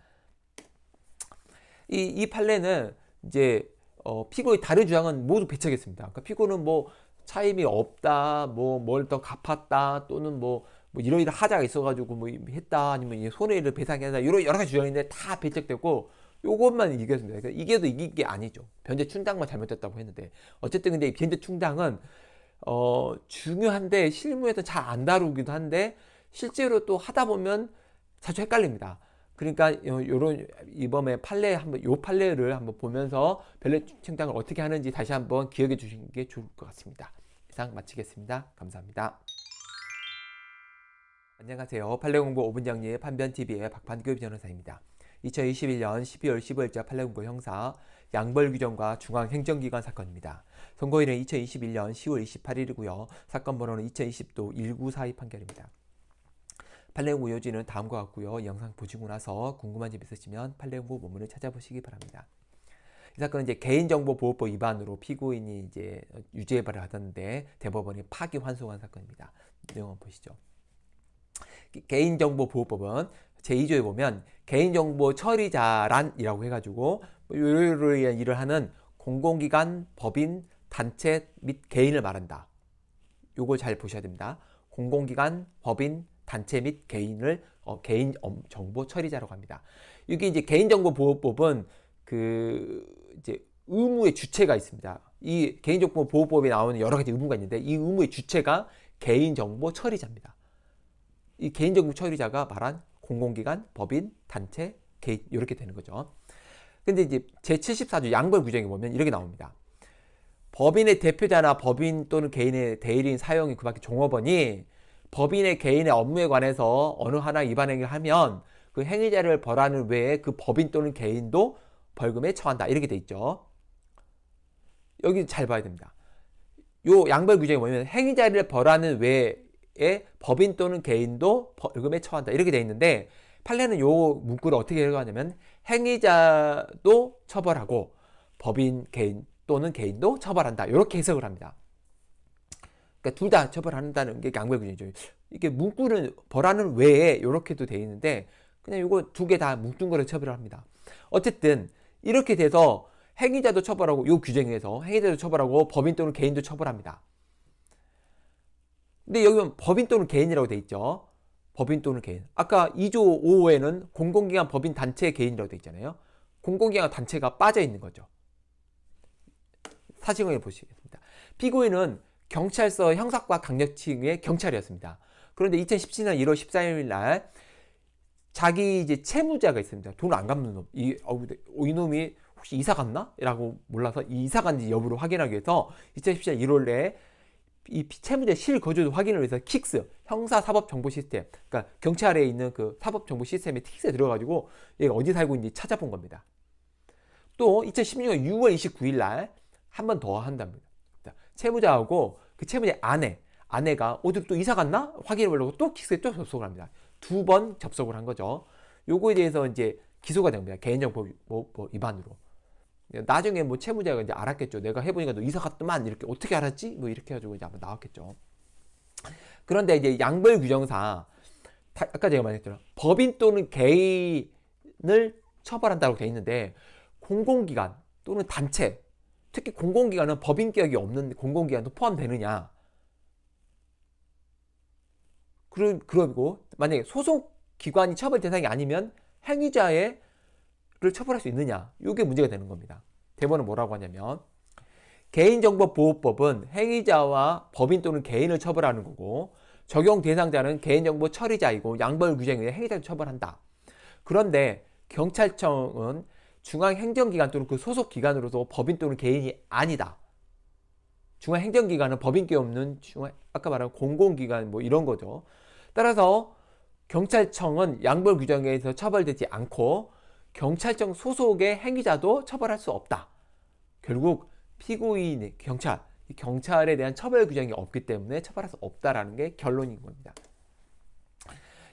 이, 이 판례는 이제 어, 피고의 다른 주장은 모두 배척했습니다. 그러니까 피고는 뭐 차임이 없다, 뭐 뭘 더 갚았다, 또는 뭐, 뭐 이러이러 하자가 있어가지고 뭐 했다, 아니면 손해를 배상했다, 이런 여러 가지 주장인데 다 배척됐고, 요것만 이겼습니다. 그러니까 이겨도 이긴 게 아니죠. 변제 충당만 잘못됐다고 했는데. 어쨌든 근데 변제 충당은 어, 중요한데 실무에서 잘 안 다루기도 한데 실제로 또 하다 보면 자주 헷갈립니다. 그러니까 요런 이번에 판례 한번 요 판례를 한번 보면서 별내 청탁을 어떻게 하는지 다시 한번 기억해 주시는 게 좋을 것 같습니다. 이상 마치겠습니다. 감사합니다. 안녕하세요. 판례 공부 5분 정리의 판변 TV의 박판규 변호사입니다. 2021년 12월 15일자 판례 공부 형사 양벌 규정과 중앙 행정기관 사건입니다. 선거일은 2021년 10월 28일이고요. 사건 번호는 2020도 1942 판결입니다. 팔레옹 우요지는 다음과 같고요. 영상 보시고 나서 궁금한 점 있으시면 팔레옹고 본문을 찾아보시기 바랍니다. 이 사건은 이제 개인정보보호법 위반으로 피고인이 이제 유죄발을 하던데 대법원이 파기 환송한 사건입니다. 내용 을 보시죠. 개인정보보호법은 제2조에 보면 개인정보 처리자란이라고 해가지고 뭐 요일로 일을 하는 공공기관, 법인, 단체 및 개인을 말한다. 요걸 잘 보셔야 됩니다. 공공기관, 법인, 단체 및 개인을 어, 개인 정보 처리자라고 합니다. 이게 이제 개인정보보호법은 그 이제 의무의 주체가 있습니다. 이 개인정보보호법에 나오는 여러 가지 의무가 있는데 이 의무의 주체가 개인정보 처리자입니다. 이 개인정보 처리자가 말한 공공기관, 법인, 단체, 개인 이렇게 되는 거죠. 근데 이제 제74조 양벌 규정에 보면 이렇게 나옵니다. 법인의 대표자나 법인 또는 개인의 대리인 사용이그 밖에 종업원이 법인의 개인의 업무에 관해서 어느 하나 위반 행위를 하면 그 행위자를 벌하는 외에 그 법인 또는 개인도 벌금에 처한다. 이렇게 돼 있죠. 여기 잘 봐야 됩니다. 요 양벌 규정이 뭐냐면 행위자를 벌하는 외에 법인 또는 개인도 벌금에 처한다. 이렇게 돼 있는데 판례는 요 문구를 어떻게 읽어가냐면 행위자도 처벌하고 법인, 개인 또는 개인도 처벌한다. 이렇게 해석을 합니다. 그러니까 둘 다 처벌한다는 게 양보의 규정이죠 이게 문구는 벌하는 외에 이렇게도 돼 있는데 그냥 이거 두 개다뭉뚱거려 처벌을 합니다. 어쨌든 이렇게 돼서 행위자도 처벌하고 이 규정에서 행위자도 처벌하고 법인 또는 개인도 처벌합니다. 근데 여기 보면 법인 또는 개인이라고 돼 있죠. 법인 또는 개인. 아까 2조 5호에는 공공기관 법인 단체 개인이라고 돼 있잖아요. 공공기관 단체가 빠져 있는 거죠. 사진을 보시겠습니다. 피고인은 경찰서 형사과 강력층의 경찰이었습니다. 그런데 2017년 1월 14일 날 자기 이제 채무자가 있습니다. 돈을 안 갚는 놈. 이, 어, 이놈이 혹시 이사 갔나? 라고 몰라서 이사 간지 여부를 확인하기 위해서 2017년 1월에 이 채무자 실거주 도 확인을 위해서 킥스 형사사법정보시스템 그러니까 경찰에 있는 그사법정보시스템에 킥스에 들어가지고 얘가 어디 살고 있는지 찾아본 겁니다. 또 2016년 6월 29일 날 한번더 한답니다. 채무자하고 그 채무자 아내, 아내가 어디 또 이사 갔나? 확인해 보려고 또 킥스에 또 접속을 합니다. 두 번 접속을 한 거죠. 요거에 대해서 이제 기소가 됩니다. 개인정보 뭐, 뭐 위반으로. 나중에 뭐 채무자가 이제 알았겠죠. 내가 해보니까 너 이사 갔더만 이렇게 어떻게 알았지? 뭐 이렇게 해가지고 이제 아마 나왔겠죠. 그런데 이제 양벌 규정상 아까 제가 말했잖아 법인 또는 개인을 처벌한다고 돼 있는데 공공기관 또는 단체 특히 공공기관은 법인격이 없는 공공기관도 포함되느냐. 그리고 만약에 소속 기관이 처벌 대상이 아니면 행위자의 를 처벌할 수 있느냐. 이게 문제가 되는 겁니다. 대법원은 뭐라고 하냐면 개인정보보호법은 행위자와 법인 또는 개인을 처벌하는 거고 적용 대상자는 개인정보 처리자이고 양벌 규정에 의해 행위자를 처벌한다. 그런데 경찰청은 중앙행정기관 또는 그 소속기관으로서 법인 또는 개인이 아니다. 중앙행정기관은 법인께 없는 중앙, 아까 말한 공공기관 뭐 이런 거죠. 따라서 경찰청은 양벌 규정에 의해서 처벌되지 않고 경찰청 소속의 행위자도 처벌할 수 없다. 결국 피고인, 의 경찰, 경찰에 대한 처벌 규정이 없기 때문에 처벌할 수 없다라는 게 결론인 겁니다.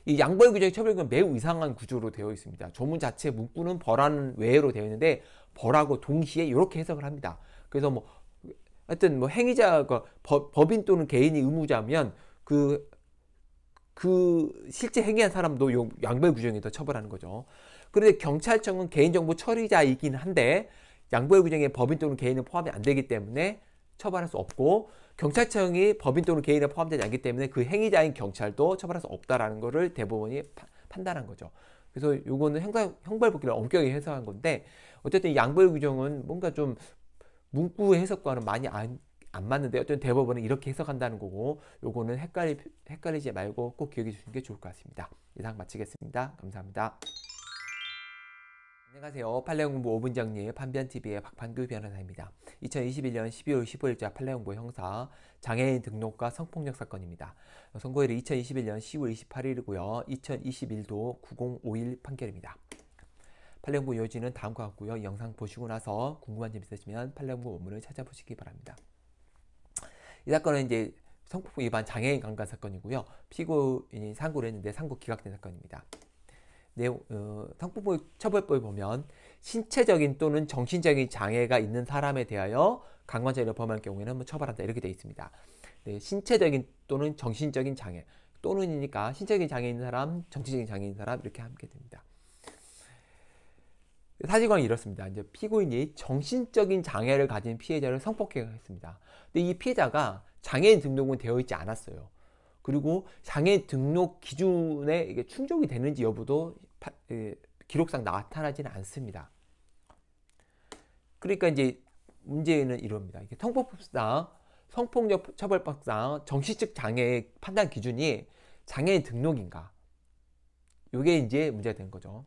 이 양벌 규정의 처벌금은 매우 이상한 구조로 되어 있습니다. 조문 자체 문구는 벌하는 외로 되어 있는데 벌하고 동시에 이렇게 해석을 합니다. 그래서 뭐 하여튼 뭐 행위자가 그러니까 법, 인 또는 개인이 의무자면 그, 그 실제 행위한 사람도 요 양벌 규정에 더 처벌하는 거죠. 그런데 경찰청은 개인정보 처리자이긴 한데 양벌 규정에 법인 또는 개인은 포함이 안 되기 때문에 처벌할 수 없고 경찰청이 법인 또는 개인에 포함되지 않기 때문에 그 행위자인 경찰도 처벌할 수 없다라는 거를 대법원이 파, 판단한 거죠. 그래서 요거는 형사, 형벌법규를 엄격히 해석한 건데 어쨌든 양벌 규정은 뭔가 좀 문구 해석과는 많이 안, 안 맞는데 어쨌든 대법원은 이렇게 해석한다는 거고 요거는 헷갈리, 헷갈리지 말고 꼭 기억해 주시는 게 좋을 것 같습니다. 이상 마치겠습니다. 감사합니다. 안녕하세요. 판례공부 5분정리 판변TV의 박판규 변호사입니다. 2021년 12월 15일자 판례공부 형사 장애인 등록과 성폭력 사건입니다. 선고일이 2021년 10월 28일이고요. 2021도 9051 판결입니다. 판례공부 요지는 다음과 같고요. 영상 보시고 나서 궁금한 점 있으시면 판례공부 원문을 찾아보시기 바랍니다. 이 사건은 이제 성폭력 위반 장애인 강간 사건이고요. 피고인이 상고를 했는데 상고 기각된 사건입니다. 내용, 어, 상품처벌법에 보면 신체적인 또는 정신적인 장애가 있는 사람에 대하여 강간죄를 범할 경우에는 한 처벌한다 이렇게 되어 있습니다. 네, 신체적인 또는 정신적인 장애 또는이니까 신체적인 장애 있는 사람, 정신적인 장애 있는 사람 이렇게 함께 됩니다. 사실관이 이렇습니다. 이제 피고인이 정신적인 장애를 가진 피해자를 성폭행했습니다. 근데 이 피해자가 장애인 등록은 되어 있지 않았어요. 그리고 장애 등록 기준에 이게 충족이 되는지 여부도 파, 에, 기록상 나타나지는 않습니다. 그러니까 이제 문제는 이럽니다. 이게 성폭법상 성폭력 처벌법상 정신적 장애 판단 기준이 장애 등록인가? 이게 이제 문제가 된 거죠.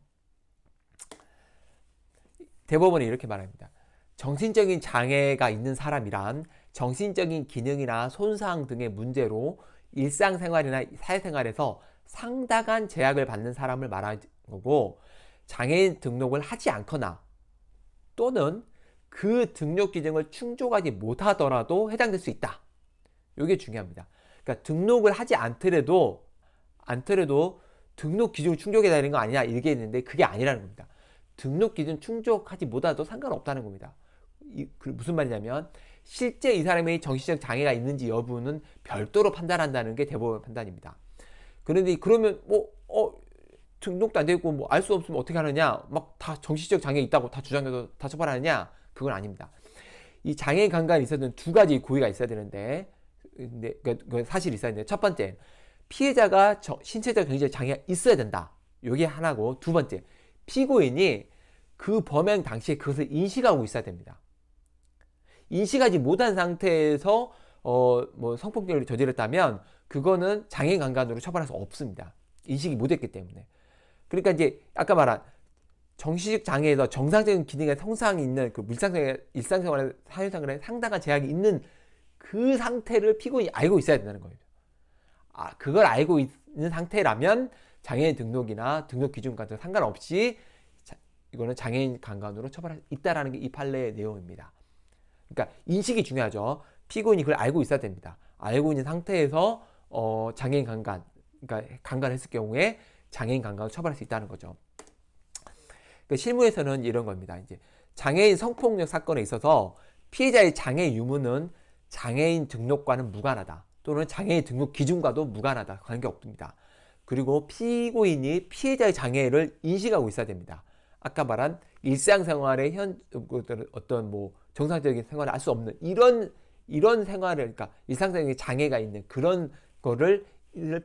대법원이 이렇게 말합니다. 정신적인 장애가 있는 사람이란 정신적인 기능이나 손상 등의 문제로 일상생활이나 사회생활에서 상당한 제약을 받는 사람을 말하는 거고 장애인 등록을 하지 않거나 또는 그 등록 기준을 충족하지 못하더라도 해당될 수 있다. 이게 중요합니다. 그러니까 등록을 하지 않더라도 않더라도 등록 기준 충족해 되는 거 아니냐 이게 있는데 그게 아니라는 겁니다. 등록 기준 충족하지 못하도 상관없다는 겁니다. 이, 그 무슨 말이냐면 실제 이 사람의 정신적 장애가 있는지 여부는 별도로 판단한다는 게 대법원 판단입니다. 그런데 그러면 뭐 어, 등록도 안 되고 뭐 알 수 없으면 어떻게 하느냐 막 다 정신적 장애 있다고 다 주장해도 다 처벌하느냐 그건 아닙니다. 이장애강간 있어서는 두 가지 고의가 있어야 되는데 근데 그, 그 사실 있어야 되는데 첫 번째 피해자가 저, 신체적 정신적 장애가 있어야 된다. 요게 하나고 두 번째 피고인이 그 범행 당시에 그것을 인식하고 있어야 됩니다. 인식하지 못한 상태에서 어뭐 성폭력을 저질렀다면 그거는 장애인 강간으로 처벌할 수 없습니다. 인식이 못했기 때문에. 그러니까 이제 아까 말한 정신적 장애에서 정상적인 기능의 성상이 있는 그물상생활 일상생활의 사회생활에 상당한 제약이 있는 그 상태를 피고인이 알고 있어야 된다는 거예요. 아, 그걸 알고 있는 상태라면 장애인 등록이나 등록 기준 과은 상관없이 자, 이거는 장애인 강간으로 처벌할 수 있다라는 게 이 판례의 내용입니다. 그러니까 인식이 중요하죠. 피고인이 그걸 알고 있어야 됩니다. 알고 있는 상태에서 어, 장애인 강간, 그러니까 강간했을 경우에 장애인 강간을 처벌할 수 있다는 거죠. 그 실무에서는 이런 겁니다. 이제 장애인 성폭력 사건에 있어서 피해자의 장애 유무는 장애인 등록과는 무관하다. 또는 장애인 등록 기준과도 무관하다. 관계 없습니다. 그리고 피고인이 피해자의 장애를 인식하고 있어야 됩니다. 아까 말한 일상생활의 현 그 어떤 뭐 정상적인 생활을 할 수 없는 이런 이런 생활을 그러니까 일상적인 장애가 있는 그런 거를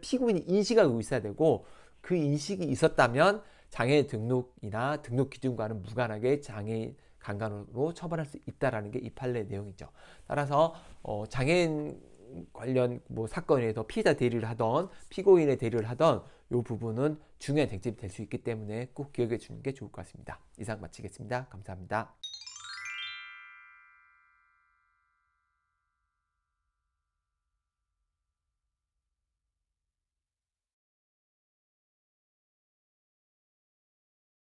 피고인이 인식하고 있어야 되고 그 인식이 있었다면 장애 등록이나 등록 기준과는 무관하게 장애 강간으로 처벌할 수 있다라는 게 이 판례 내용이죠. 따라서 어, 장애인 관련 뭐 사건에서 피해자 대리를 하던 피고인의 대리를 하던 요 부분은 중요한 쟁점이 될 수 있기 때문에 꼭 기억해 주는 게 좋을 것 같습니다. 이상 마치겠습니다. 감사합니다.